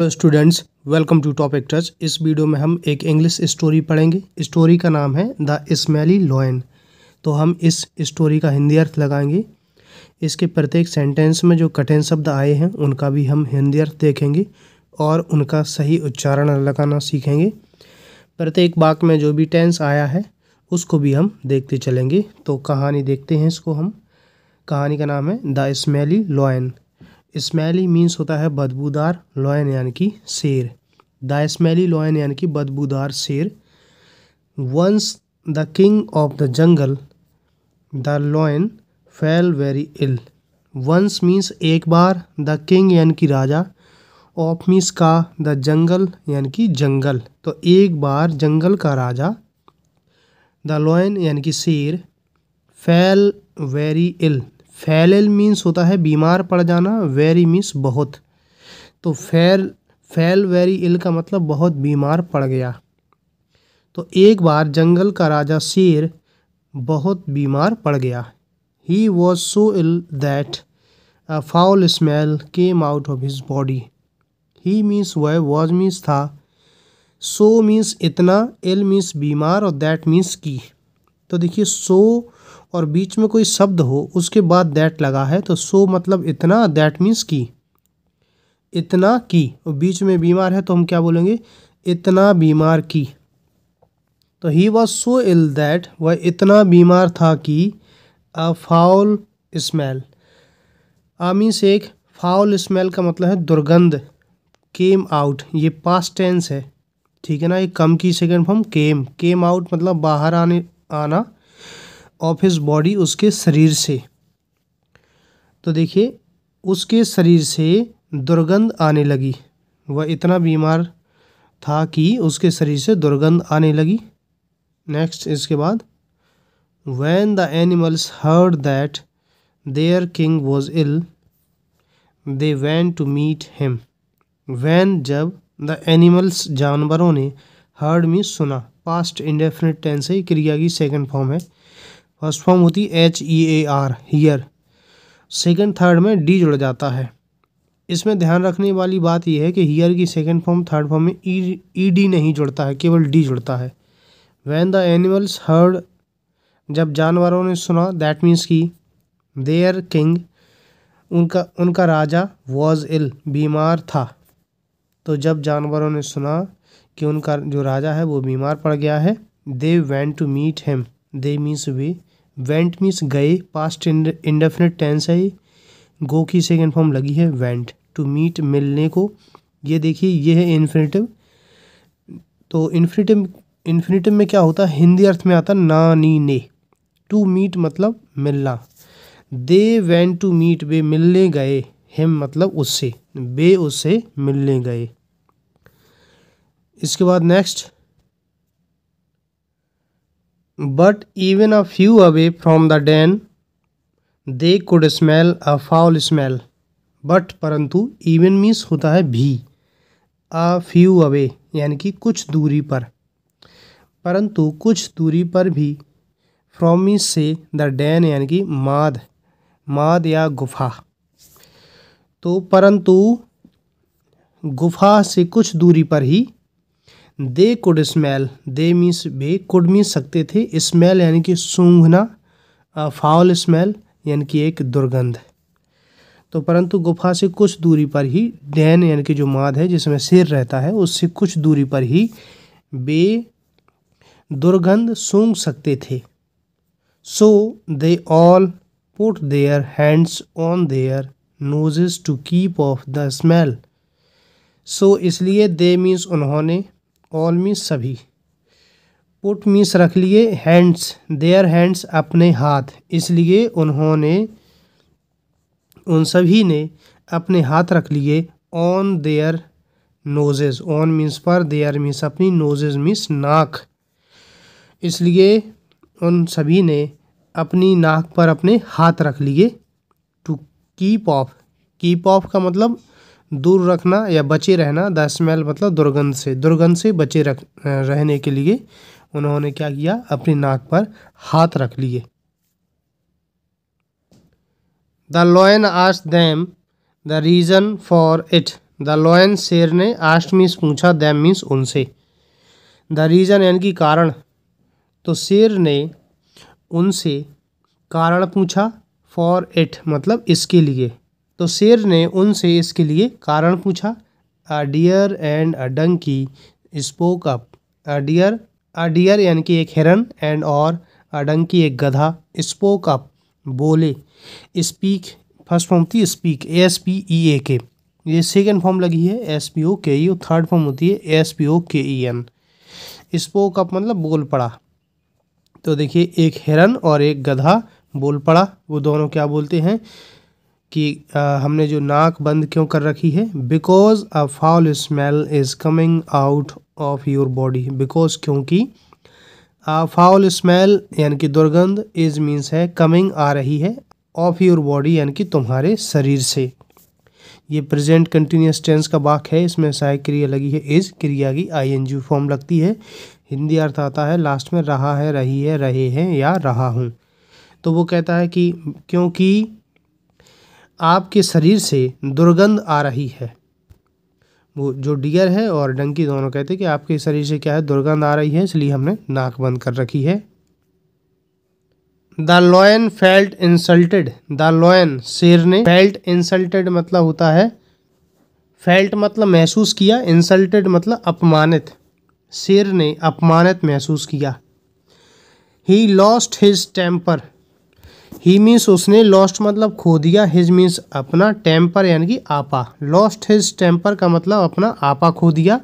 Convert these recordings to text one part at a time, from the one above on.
Hello students welcome to topic touch इस video में हम एक इंग्लिश स्टोरी पढ़ेंगे स्टोरी का नाम है द स्मेली लॉयन तो हम इस स्टोरी का हिंदी अर्थ लगाएंगे इसके प्रत्येक सेंटेंस में जो कठिन शब्द आए हैं उनका भी हम हिंदी अर्थ देखेंगे और उनका सही उच्चारण लगाना सीखेंगे प्रत्येक वाक में जो भी टेंस आया है उसको भी हम देखते चलेंगे तो कहानी देखते हैं इसको हम कहानी का नाम है the smelly lion smelly means होता है बदबूदार लॉयन यानी कि शेर द स्मैली लॉयन यानी कि बदबूदार शेर once the king of the jungle the lion fell very ill once means एक बार द किंग यानि कि राजा ऑफ मीन्स का द जंगल यानि कि जंगल तो एक बार जंगल का राजा द लॉयन यानि कि शेर fell very ill fell means होता है बीमार पड़ जाना वेरी मीन्स बहुत तो फैल फैल वेरी इल का मतलब बहुत बीमार पड़ गया तो एक बार जंगल का राजा शेर बहुत बीमार पड़ गया he was so ill that foul smell came out of his body he means वह वॉज मीन्स था सो so मीन्स इतना इल मीन्स बीमार और दैट मीन्स की तो देखिए सो so और बीच में कोई शब्द हो उसके बाद दैट लगा है तो सो मतलब इतना दैट मीन्स की इतना की और बीच में बीमार है तो हम क्या बोलेंगे इतना बीमार की तो ही वॉज सो इल दैट वह इतना बीमार था कि अ फाउल स्मेल आमी से एक फाउल स्मेल का मतलब है दुर्गंध केम आउट ये पास टेंस है ठीक है ना ये कम की second form came came out मतलब बाहर आने आना ऑफ हिज बॉडी उसके शरीर से तो देखिए उसके शरीर से दुर्गंध आने लगी वह इतना बीमार था कि उसके शरीर से दुर्गंध आने लगी नेक्स्ट इसके बाद when the animals heard that their king was ill they went to meet him when जब द एनिमल्स जानवरों ने हर्ड मी सुना पास्ट इंडेफिनिट टेंस है क्रिया की सेकेंड फॉर्म है फर्स्ट फॉर्म होती है H E A R hear second third में डी जुड़ जाता है इसमें ध्यान रखने वाली बात यह है कि हीयर की सेकेंड फॉर्म थर्ड फॉर्म में ई ई डी नहीं जुड़ता है केवल डी जुड़ता है वैन द एनिमल्स हर्ड जब जानवरों ने सुना दैट मीन्स कि देयर किंग उनका उनका राजा वॉज इल बीमार था तो जब जानवरों ने सुना कि उनका जो राजा है वो बीमार पड़ गया है they went to meet him they means वे वेंट मीन्स गए पास्ट इंडेफिनेट टेंस है गो की सेकेंड फॉर्म लगी है वेंट टू मीट मिलने को ये देखिए ये है इन्फिनेटिव तो इन्फिनेटिव इन्फिनेटिव में क्या होता है हिंदी अर्थ में आता ना नी ने टू मीट मतलब मिलना दे वेंट टू मीट वे मिलने गए हिम मतलब उससे वे उससे मिलने गए इसके बाद next But even a few away from the den, they could smell a foul smell. But परंतु इवन मीस होता है भी अ फ्यू अवे यानी कि कुछ दूरी पर परंतु कुछ दूरी पर भी फ्रॉम मीन्स से द डैन यानी कि माद माद या गुफा तो परंतु गुफा से कुछ दूरी पर ही they could smell they means वे कुड मीन सकते थे स्मेल यानी कि सूंघना फाउल स्मेल यानी कि एक दुर्गंध तो परंतु गुफा से कुछ दूरी पर ही डैन यानी कि जो माद है जिसमें सिर रहता है उससे कुछ दूरी पर ही वे दुर्गंध सूंघ सकते थे so they all put their hands on their noses to keep off the smell so इसलिए दे मीन्स उन्होंने ऑल मीन्स सभी पुट मीन्स रख लिए हैंड्स देयर हैंड्स अपने हाथ इसलिए उन्होंने उन सभी ने अपने हाथ रख लिए on their noses on means पर देयर मीन्स अपनी नोजेज मीन्स नाक इसलिए उन सभी ने अपनी नाक पर अपने हाथ रख लिए to keep off keep off का मतलब दूर रखना या बचे रहना द स्मेल मतलब दुर्गंध से दुर्गंध से बचे रख रहने के लिए उन्होंने क्या किया अपनी नाक पर हाथ रख लिए the lion asked them the reason for it the lion शेर ने आस्ट मीन्स पूछा दैम मीन्स उनसे द रीज़न यानि कि कारण तो शेर ने उनसे कारण पूछा फॉर इट मतलब इसके लिए तो शेर ने उनसे इसके लिए कारण पूछा a deer and a donkey spoke up a deer a deer यानी कि एक हिरन एंड और अ डंकी एक गधा स्पोक अप बोले स्पीक फर्स्ट फॉर्म होती है speak S P E A K ये सेकेंड फॉर्म लगी है एस पी ओ के ई और थर्ड फॉर्म होती है एस पी ओ के ई एन स्पोक अप मतलब बोल पड़ा तो देखिए एक हिरन और एक गधा बोल पड़ा वो दोनों क्या बोलते हैं कि आ, हमने जो नाक बंद क्यों कर रखी है because a foul smell is coming out of your body because क्योंकि फाउल स्मेल यानी कि दुर्गंध इज मीन्स है कमिंग आ रही है ऑफ योर बॉडी यानी कि तुम्हारे शरीर से ये प्रेजेंट कंटिन्यूस टेंस का वाक है इसमें सहायक क्रिया लगी है इज क्रिया की आई एन जी फॉर्म लगती है हिंदी अर्थ आता है लास्ट में रहा है रही है रहे हैं या रहा हूँ तो वो कहता है कि क्योंकि आपके शरीर से दुर्गंध आ रही है वो जो डियर है और डंकी दोनों कहते हैं कि आपके शरीर से क्या है दुर्गंध आ रही है इसलिए हमने नाक बंद कर रखी है the lion felt insulted the lion शेर ने फेल्ट इंसल्टेड मतलब होता है फेल्ट मतलब महसूस किया इंसल्टेड मतलब अपमानित शेर ने अपमानित महसूस किया he lost his temper he means उसने लॉस्ट मतलब खो दिया हिज मीन्स अपना टेम्पर यानी कि आपा लॉस्ट हिज टेम्पर का मतलब अपना आपा खो दिया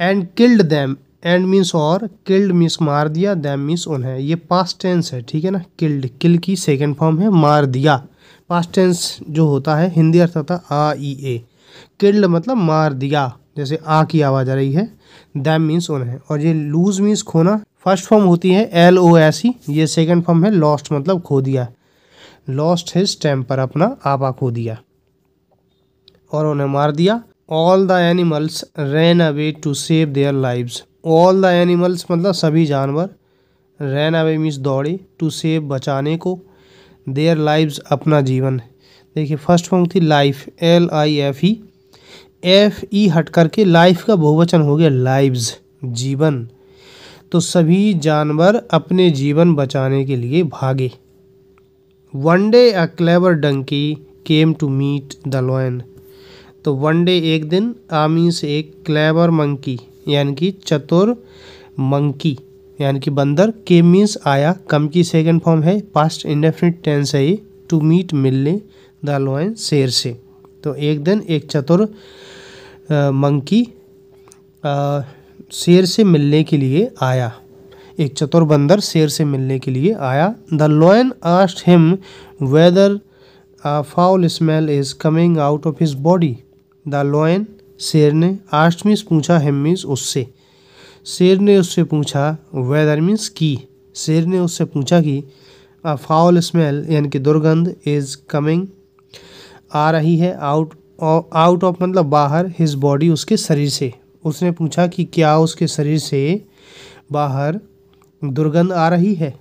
and killed them and means और किल्ड मीन्स मार दिया दैम मीन्स उन्हें ये पास्ट टेंस है ठीक है ना किल्ड किल की सेकेंड फॉर्म है मार दिया पास्ट टेंस जो होता है हिंदी अर्थ होता है आ ई ए किल्ड मतलब मार दिया जैसे आ की आवाज़ आ रही है दैम मीन्स उन्हें और ये लूज मीन्स खोना फर्स्ट फॉर्म होती है एल ओ एस ई ये सेकेंड फॉर्म है लॉस्ट मतलब खो दिया लॉस्ट हिज टेम्पर अपना आपा खो दिया और उन्हें मार दिया all the animals ran away to save their lives all the animals मतलब सभी जानवर रैन अवे मीन्स दौड़े टू सेव बचाने को देयर लाइव्स अपना जीवन देखिए फर्स्ट फॉर्म थी life L I F E F E हट करके लाइफ का बहुवचन हो गया लाइव्स जीवन तो सभी जानवर अपने जीवन बचाने के लिए भागे one day a clever donkey came to meet the lion तो वन डे एक दिन आमी से एक क्लेवर मंकी यानी कि चतुर मंकी यानी कि बंदर के मीन्स आया कम की सेकेंड फॉर्म है पास्ट इंडेफिनिट टेंस है ये टू मीट मिलने द लॉयन शेर से तो एक दिन एक चतुर मंकी शेर से मिलने के लिए आया एक चतुर बंदर शेर से मिलने के लिए आया the lion asked him whether foul smell is coming out of his body the lion शेर ने आस्ट मीन्स पूछा हिम मीन्स उससे शेर ने उससे पूछा वेदर मीन्स की शेर ने उससे पूछा कि अ फाउल स्मेल यानी कि दुर्गंध इज़ कमिंग आ रही है आउट आउट ऑफ मतलब बाहर हिज बॉडी उसके शरीर से उसने पूछा कि क्या उसके शरीर से बाहर दुर्गंध आ रही है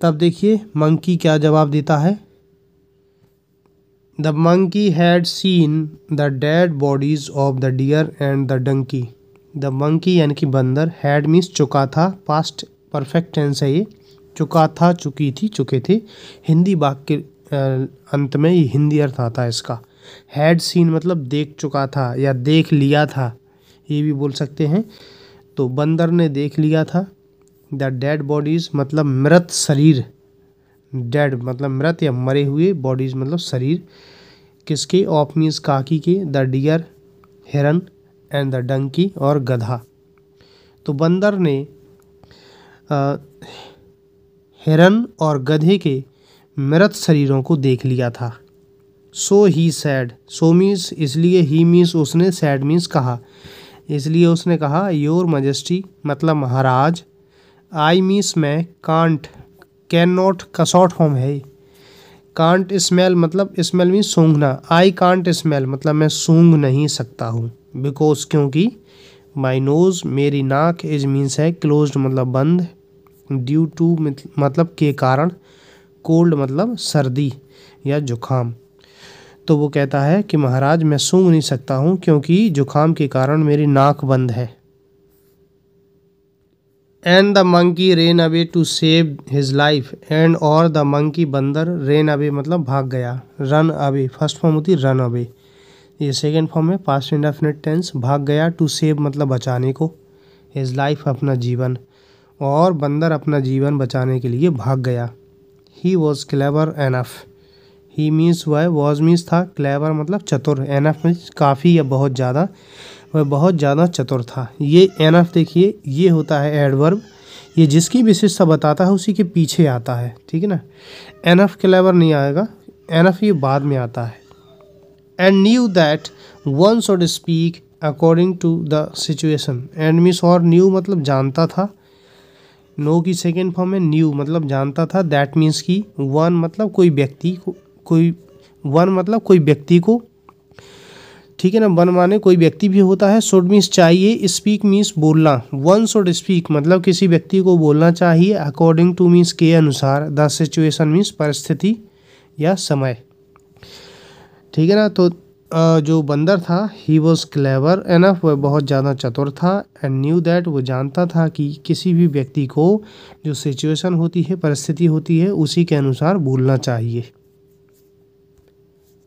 तब देखिए मंकी क्या जवाब देता है the monkey had seen the dead bodies of the deer and the donkey the monkey यानी कि बंदर हैड मीन्स चुका था पास्ट परफेक्ट टेंस है ये चुका था चुकी थी चुके थे हिंदी वाक्य अंत में ये हिंदी अर्थ आता है इसका हैड सीन मतलब देख चुका था या देख लिया था ये भी बोल सकते हैं तो बंदर ने देख लिया था द डेड बॉडीज मतलब मृत शरीर डेड मतलब मृत या मरे हुए बॉडीज मतलब शरीर किसके ऑफ मीन्स काकी के द डियर हिरन एंड द डंकी और गधा तो बंदर ने हिरन और गधे के मृत शरीरों को देख लिया था सो ही सैड सो मीन्स इसलिए ही मीन्स उसने सैड मीन्स कहा इसलिए उसने कहा योर मजेस्टी मतलब महाराज आई मीन्स मैं कांट कैन नॉट का शॉर्ट फॉर्म है कांट स्मेल मतलब स्मेल मीन्स सूंघना आई कांट स्मेल मतलब मैं सूंघ नहीं सकता हूँ बिकॉज क्योंकि माई नोज़ मेरी नाक इज मीन्स है क्लोज मतलब बंद ड्यू टू मतलब के कारण कोल्ड मतलब सर्दी या जुखाम तो वो कहता है कि महाराज मैं सूंघ नहीं सकता हूँ क्योंकि जुखाम के कारण मेरी नाक बंद है and the monkey ran away to save his life and और द मंकी बंदर रेन अवे मतलब भाग गया रन अवे फर्स्ट फॉर्म होती रन अवे ये सेकेंड फॉर्म है पास्ट इंडेफिनिट टेंस भाग गया टू सेव मतलब बचाने को हिज लाइफ अपना जीवन और बंदर अपना जीवन बचाने के लिए भाग गया he was clever enough he means हुआ है वॉज मीन्स था क्लेवर मतलब चतुर एन एफ मीन्स काफ़ी या बहुत ज़्यादा वह बहुत ज़्यादा चतुर था ये एन एफ देखिए ये होता है एडवर्ब ये जिसकी विशेषता बताता है उसी के पीछे आता है ठीक है ना एन एफ क्लेवर नहीं आएगा एन एफ ये बाद में आता है and knew that one should speak according to the situation and means और न्यू मतलब जानता था नो no की सेकेंड फॉर्म है न्यू मतलब जानता था दैट मीन्स की वन मतलब कोई व्यक्ति को कोई वन मतलब कोई व्यक्ति को ठीक है ना वन माने कोई व्यक्ति भी होता है शुड मीन्स चाहिए स्पीक मीन्स बोलना वन शुड स्पीक मतलब किसी व्यक्ति को बोलना चाहिए अकॉर्डिंग टू मीन्स के अनुसार द सिचुएशन मीन्स परिस्थिति या समय ठीक है ना तो जो बंदर था ही वॉज क्लेवर एनफ वह बहुत ज़्यादा चतुर था एंड न्यू दैट वो जानता था कि किसी भी व्यक्ति को जो सिचुएशन होती है परिस्थिति होती है उसी के अनुसार बोलना चाहिए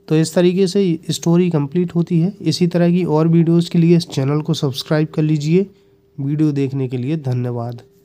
तो इस तरीके से स्टोरी कंप्लीट होती है इसी तरह की और वीडियोज़ के लिए इस चैनल को सब्सक्राइब कर लीजिए वीडियो देखने के लिए धन्यवाद